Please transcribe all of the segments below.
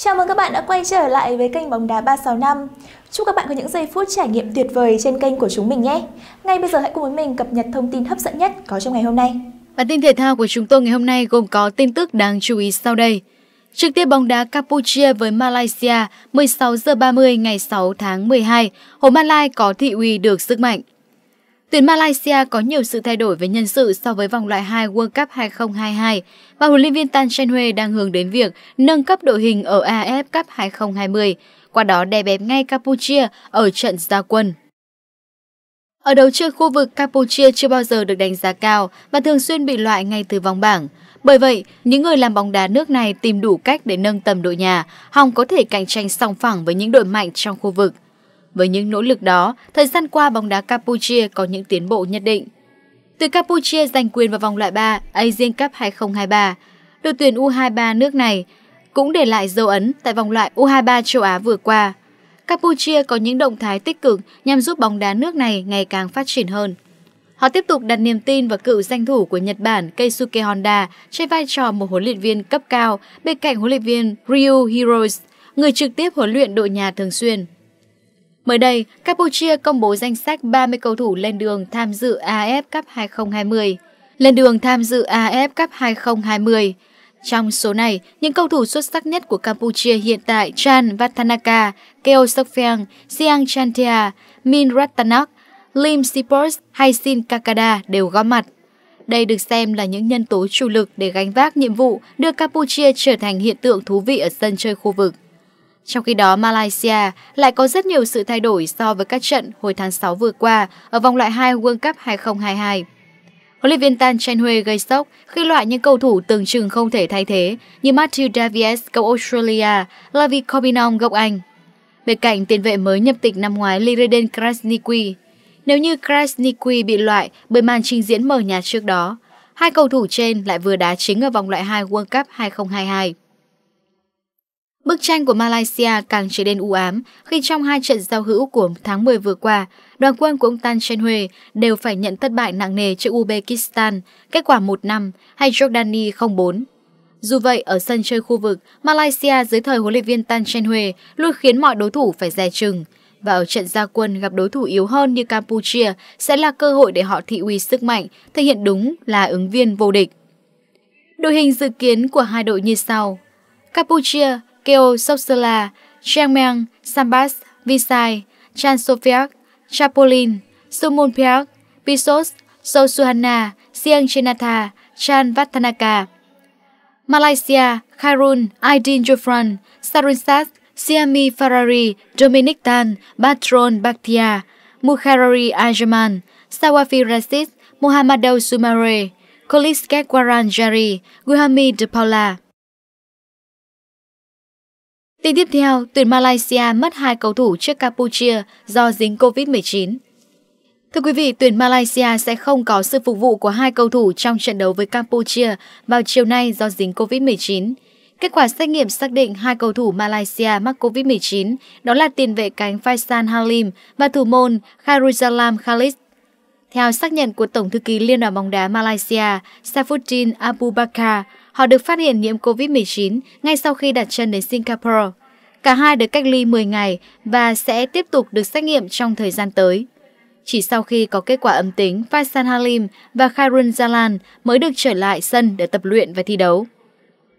Chào mừng các bạn đã quay trở lại với kênh bóng đá 365. Chúc các bạn có những giây phút trải nghiệm tuyệt vời trên kênh của chúng mình nhé. Ngay bây giờ hãy cùng với mình cập nhật thông tin hấp dẫn nhất có trong ngày hôm nay. Bản tin thể thao của chúng tôi ngày hôm nay gồm có tin tức đáng chú ý sau đây. Trực tiếp bóng đá Campuchia với Malaysia 16 giờ 30 ngày 6 tháng 12, Hồ Malai có thị uy được sức mạnh. Tuyển Malaysia có nhiều sự thay đổi về nhân sự so với vòng loại 2 World Cup 2022 và huấn luyện viên Tan Chen Hue đang hướng đến việc nâng cấp đội hình ở AF Cup 2020, qua đó đè bẹp ngay Campuchia ở trận gia quân. Ở đầu chơi khu vực Campuchia chưa bao giờ được đánh giá cao và thường xuyên bị loại ngay từ vòng bảng. Bởi vậy, những người làm bóng đá nước này tìm đủ cách để nâng tầm đội nhà, hòng có thể cạnh tranh song phẳng với những đội mạnh trong khu vực – với những nỗ lực đó, thời gian qua bóng đá Campuchia có những tiến bộ nhất định. Từ Campuchia giành quyền vào vòng loại 3 Asian Cup 2023, đội tuyển U23 nước này cũng để lại dấu ấn tại vòng loại U23 châu Á vừa qua. Campuchia có những động thái tích cực nhằm giúp bóng đá nước này ngày càng phát triển hơn. Họ tiếp tục đặt niềm tin vào cựu danh thủ của Nhật Bản Keisuke Honda trên vai trò một huấn luyện viên cấp cao bên cạnh huấn luyện viên Ryu Heroes, người trực tiếp huấn luyện đội nhà thường xuyên. Mới đây, Campuchia công bố danh sách 30 cầu thủ lên đường tham dự AF Cup 2020. Lên đường tham dự AF Cup 2020. Trong số này, những cầu thủ xuất sắc nhất của Campuchia hiện tại Chan Vatanaka, Keo Sokfeng, Siang Chantia, Min Ratanak, Lim Sipors hay Sin Kakada đều góp mặt. Đây được xem là những nhân tố chủ lực để gánh vác nhiệm vụ đưa Campuchia trở thành hiện tượng thú vị ở sân chơi khu vực. Trong khi đó, Malaysia lại có rất nhiều sự thay đổi so với các trận hồi tháng 6 vừa qua ở vòng loại 2 World Cup 2022. Huấn luyện viên Tan Chen Hui gây sốc khi loại những cầu thủ tưởng chừng không thể thay thế như Matthew Davies gốc Australia, Lavi Corbinong gốc Anh. Bên cạnh tiền vệ mới nhập tịch năm ngoái Lireden Krasniqi, nếu như Krasniqi bị loại bởi màn trình diễn mở nhạt trước đó, hai cầu thủ trên lại vừa đá chính ở vòng loại 2 World Cup 2022. Bức tranh của Malaysia càng trở nên u ám khi trong hai trận giao hữu của tháng 10 vừa qua, đoàn quân của ông Tan Chen Hue đều phải nhận thất bại nặng nề trước Uzbekistan, kết quả 1 năm, hay Jordani 04. Dù vậy, ở sân chơi khu vực, Malaysia dưới thời huấn luyện viên Tan Chen Hue luôn khiến mọi đối thủ phải dè chừng. Và ở trận gia quân gặp đối thủ yếu hơn như Campuchia sẽ là cơ hội để họ thị uy sức mạnh, thể hiện đúng là ứng viên vô địch. Đội hình dự kiến của hai đội như sau. Campuchia Keo Soksela, Changmeng, Sambas, Visay, Chansofiak, Chapolin, Sumunpiak, Pisos, Sosuhana, Siang Chenatha, Chan Vatanaka. Malaysia, Khairun, Aidin Jofran, Sarinsat, Siami Ferrari, Dominic Tan, Batron Bakhtia, Mukharari Ajaman, Sawafi Rasid, Muhammadu Sumare, Kolis Kekwaran Jari, Guhami De Paula. Tin tiếp theo, tuyển Malaysia mất hai cầu thủ trước Campuchia do dính Covid-19. Thưa quý vị, tuyển Malaysia sẽ không có sự phục vụ của hai cầu thủ trong trận đấu với Campuchia vào chiều nay do dính Covid-19. Kết quả xét nghiệm xác định hai cầu thủ Malaysia mắc Covid-19, đó là tiền vệ cánh Faisal Halim và thủ môn Khairuzalam Khalid. Theo xác nhận của Tổng thư ký Liên đoàn bóng đá Malaysia, Saifuddin Abubakar, Họ được phát hiện nhiễm COVID-19 ngay sau khi đặt chân đến Singapore. Cả hai được cách ly 10 ngày và sẽ tiếp tục được xét nghiệm trong thời gian tới. Chỉ sau khi có kết quả âm tính, Faisal Halim và Khairun Zalan mới được trở lại sân để tập luyện và thi đấu.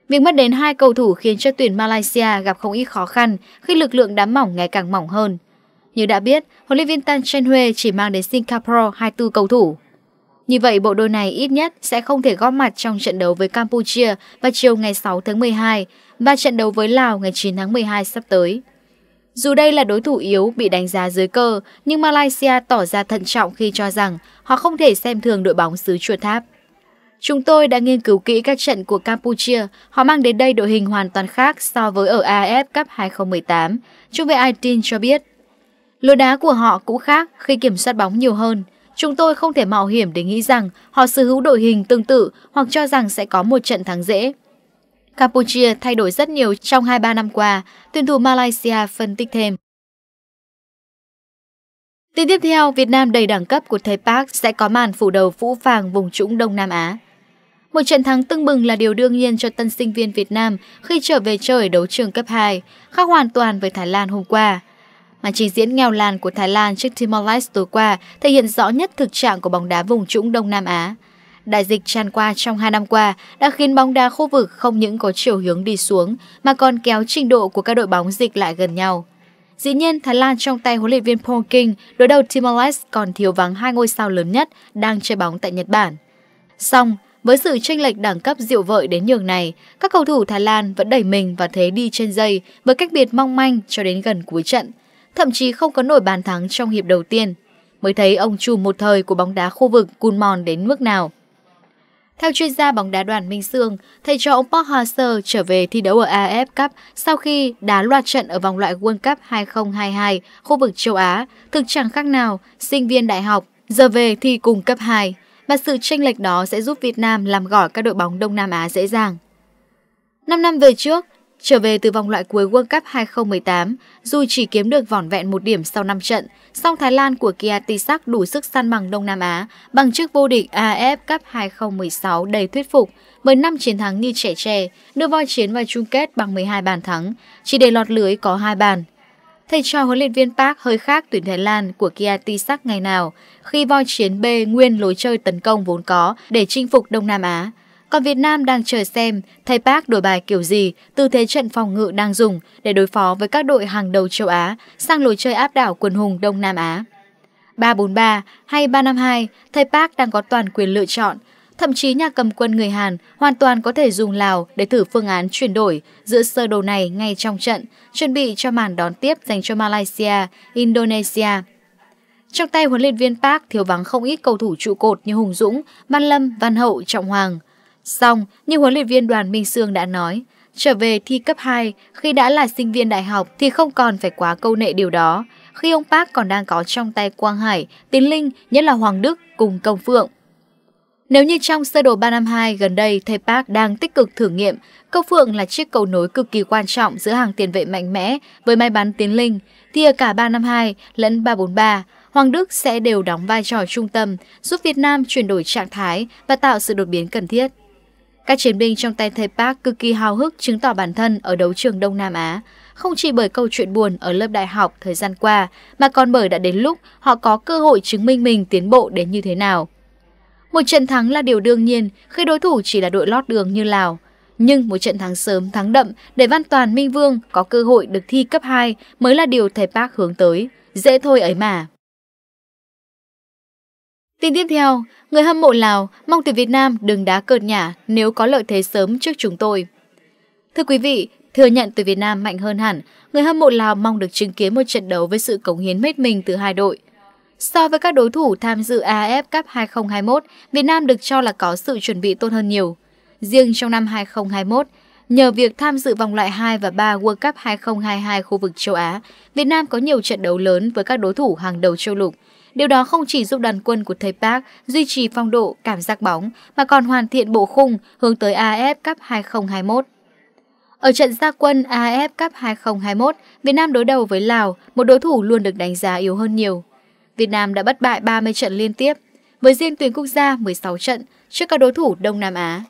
Việc mất đến hai cầu thủ khiến cho tuyển Malaysia gặp không ít khó khăn khi lực lượng đám mỏng ngày càng mỏng hơn. Như đã biết, huấn luyện viên Tan Chen Hue chỉ mang đến Singapore 24 cầu thủ. Như vậy, bộ đôi này ít nhất sẽ không thể góp mặt trong trận đấu với Campuchia vào chiều ngày 6 tháng 12 và trận đấu với Lào ngày 9 tháng 12 sắp tới. Dù đây là đối thủ yếu bị đánh giá dưới cơ, nhưng Malaysia tỏ ra thận trọng khi cho rằng họ không thể xem thường đội bóng xứ chuột tháp. Chúng tôi đã nghiên cứu kỹ các trận của Campuchia, họ mang đến đây đội hình hoàn toàn khác so với ở AF Cup 2018, trung vệ Aitin cho biết. Lối đá của họ cũng khác khi kiểm soát bóng nhiều hơn – Chúng tôi không thể mạo hiểm để nghĩ rằng họ sở hữu đội hình tương tự hoặc cho rằng sẽ có một trận thắng dễ. Campuchia thay đổi rất nhiều trong 2-3 năm qua, tuyển thủ Malaysia phân tích thêm. Tin tiếp theo, Việt Nam đầy đẳng cấp của thầy Park sẽ có màn phủ đầu vũ vàng vùng trũng Đông Nam Á. Một trận thắng tưng bừng là điều đương nhiên cho tân sinh viên Việt Nam khi trở về chơi đấu trường cấp 2, khác hoàn toàn với Thái Lan hôm qua. Màn trình diễn nghèo làn của Thái Lan trước Timor-Leste tối qua thể hiện rõ nhất thực trạng của bóng đá vùng trũng Đông Nam Á. Đại dịch tràn qua trong hai năm qua đã khiến bóng đá khu vực không những có chiều hướng đi xuống mà còn kéo trình độ của các đội bóng dịch lại gần nhau. Dĩ nhiên, Thái Lan trong tay huấn luyện viên Paul King đối đầu Timor-Leste còn thiếu vắng hai ngôi sao lớn nhất đang chơi bóng tại Nhật Bản. Song, với sự chênh lệch đẳng cấp diệu vợi đến nhường này, các cầu thủ Thái Lan vẫn đẩy mình và thế đi trên dây với cách biệt mong manh cho đến gần cuối trận thậm chí không có nổi bàn thắng trong hiệp đầu tiên. Mới thấy ông chủ một thời của bóng đá khu vực cùn mòn đến mức nào. Theo chuyên gia bóng đá đoàn Minh Sương, thầy trò ông Park Hang-seo trở về thi đấu ở AF Cup sau khi đá loạt trận ở vòng loại World Cup 2022 khu vực châu Á, thực chẳng khác nào sinh viên đại học giờ về thi cùng cấp 2 và sự chênh lệch đó sẽ giúp Việt Nam làm gỏi các đội bóng Đông Nam Á dễ dàng. 5 năm về trước, Trở về từ vòng loại cuối World Cup 2018, dù chỉ kiếm được vỏn vẹn một điểm sau 5 trận, song Thái Lan của Kia Tisak đủ sức săn bằng Đông Nam Á bằng chức vô địch AF Cup 2016 đầy thuyết phục, với 15 chiến thắng như trẻ tre, đưa voi chiến vào chung kết bằng 12 bàn thắng, chỉ để lọt lưới có 2 bàn. Thầy trò huấn luyện viên Park hơi khác tuyển Thái Lan của Kia Tisak ngày nào, khi voi chiến B nguyên lối chơi tấn công vốn có để chinh phục Đông Nam Á. Còn Việt Nam đang chờ xem thầy Park đổi bài kiểu gì, từ thế trận phòng ngự đang dùng để đối phó với các đội hàng đầu châu Á sang lối chơi áp đảo quần hùng Đông Nam Á. 343 hay 352, thầy Park đang có toàn quyền lựa chọn. Thậm chí nhà cầm quân người Hàn hoàn toàn có thể dùng Lào để thử phương án chuyển đổi giữa sơ đồ này ngay trong trận, chuẩn bị cho màn đón tiếp dành cho Malaysia, Indonesia. Trong tay huấn luyện viên Park thiếu vắng không ít cầu thủ trụ cột như Hùng Dũng, Văn Lâm, Văn Hậu, Trọng Hoàng – Xong, như huấn luyện viên đoàn Minh Sương đã nói, trở về thi cấp 2 khi đã là sinh viên đại học thì không còn phải quá câu nệ điều đó. Khi ông Park còn đang có trong tay Quang Hải, Tiến Linh, nhất là Hoàng Đức cùng Công Phượng. Nếu như trong sơ đồ 352 gần đây thầy Park đang tích cực thử nghiệm, Công Phượng là chiếc cầu nối cực kỳ quan trọng giữa hàng tiền vệ mạnh mẽ với may bắn Tiến Linh, thì ở cả 352 lẫn 343, Hoàng Đức sẽ đều đóng vai trò trung tâm, giúp Việt Nam chuyển đổi trạng thái và tạo sự đột biến cần thiết. Các chiến binh trong tay Thầy Park cực kỳ hào hức chứng tỏ bản thân ở đấu trường Đông Nam Á, không chỉ bởi câu chuyện buồn ở lớp đại học thời gian qua, mà còn bởi đã đến lúc họ có cơ hội chứng minh mình tiến bộ đến như thế nào. Một trận thắng là điều đương nhiên khi đối thủ chỉ là đội lót đường như Lào. Nhưng một trận thắng sớm, thắng đậm để Văn Toàn Minh Vương có cơ hội được thi cấp 2 mới là điều thầy Park hướng tới. Dễ thôi ấy mà. Tin tiếp theo, người hâm mộ Lào mong tuyển Việt Nam đừng đá cợt nhả nếu có lợi thế sớm trước chúng tôi. Thưa quý vị, thừa nhận tuyển Việt Nam mạnh hơn hẳn, người hâm mộ Lào mong được chứng kiến một trận đấu với sự cống hiến hết mình từ hai đội. So với các đối thủ tham dự AF Cup 2021, Việt Nam được cho là có sự chuẩn bị tốt hơn nhiều. Riêng trong năm 2021, nhờ việc tham dự vòng loại 2 và 3 World Cup 2022 khu vực châu Á, Việt Nam có nhiều trận đấu lớn với các đối thủ hàng đầu châu lục – Điều đó không chỉ giúp đoàn quân của thầy Park duy trì phong độ, cảm giác bóng, mà còn hoàn thiện bộ khung hướng tới AF Cup 2021. Ở trận gia quân AF Cup 2021, Việt Nam đối đầu với Lào, một đối thủ luôn được đánh giá yếu hơn nhiều. Việt Nam đã bất bại 30 trận liên tiếp, với riêng tuyển quốc gia 16 trận trước các đối thủ Đông Nam Á.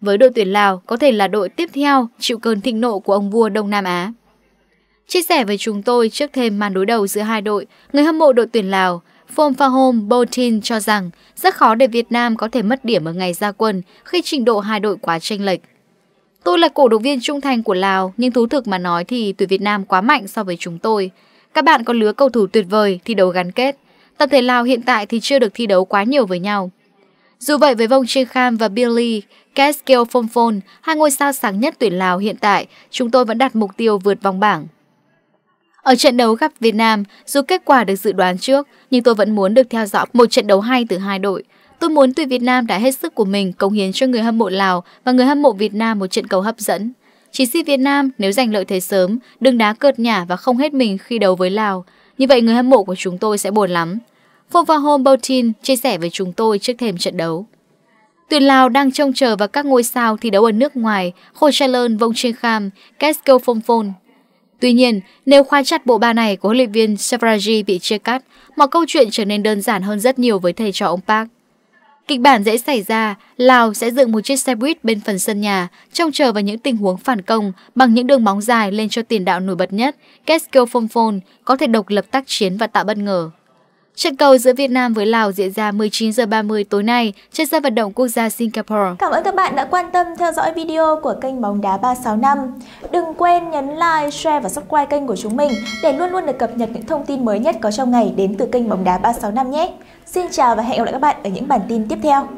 Với đội tuyển Lào có thể là đội tiếp theo chịu cơn thịnh nộ của ông vua Đông Nam Á. Chia sẻ với chúng tôi trước thêm màn đối đầu giữa hai đội, người hâm mộ đội tuyển Lào, Phom Phahom Botin cho rằng rất khó để Việt Nam có thể mất điểm ở ngày ra quân khi trình độ hai đội quá chênh lệch. Tôi là cổ động viên trung thành của Lào, nhưng thú thực mà nói thì tuyển Việt Nam quá mạnh so với chúng tôi. Các bạn có lứa cầu thủ tuyệt vời, thi đấu gắn kết. Tập thể Lào hiện tại thì chưa được thi đấu quá nhiều với nhau. Dù vậy với Vong Chê Kham và Billy, Keskeo Phonphon, hai ngôi sao sáng nhất tuyển Lào hiện tại, chúng tôi vẫn đặt mục tiêu vượt vòng bảng. Ở trận đấu gặp Việt Nam, dù kết quả được dự đoán trước, nhưng tôi vẫn muốn được theo dõi một trận đấu hay từ hai đội. Tôi muốn tuyển Việt Nam đã hết sức của mình cống hiến cho người hâm mộ Lào và người hâm mộ Việt Nam một trận cầu hấp dẫn. Chỉ xin Việt Nam nếu giành lợi thế sớm, đừng đá cợt nhả và không hết mình khi đấu với Lào. Như vậy người hâm mộ của chúng tôi sẽ buồn lắm. Phong Fovahom Boutin chia sẻ với chúng tôi trước thềm trận đấu. Tuyển Lào đang trông chờ vào các ngôi sao thi đấu ở nước ngoài, Khochalon Vongchekham, Keskel Phongphon, Tuy nhiên, nếu khoa chặt bộ ba này của huấn luyện viên Savraji bị chia cắt, mọi câu chuyện trở nên đơn giản hơn rất nhiều với thầy trò ông Park. Kịch bản dễ xảy ra, Lào sẽ dựng một chiếc xe buýt bên phần sân nhà, trông chờ vào những tình huống phản công bằng những đường bóng dài lên cho tiền đạo nổi bật nhất, Keskel Phonphon, có thể độc lập tác chiến và tạo bất ngờ. Trận cầu giữa Việt Nam với Lào diễn ra 19 h 30 tối nay trên sân vận động quốc gia Singapore. Cảm ơn các bạn đã quan tâm theo dõi video của kênh bóng đá 365. Đừng quên nhấn like, share và subscribe kênh của chúng mình để luôn luôn được cập nhật những thông tin mới nhất có trong ngày đến từ kênh bóng đá 365 nhé. Xin chào và hẹn gặp lại các bạn ở những bản tin tiếp theo.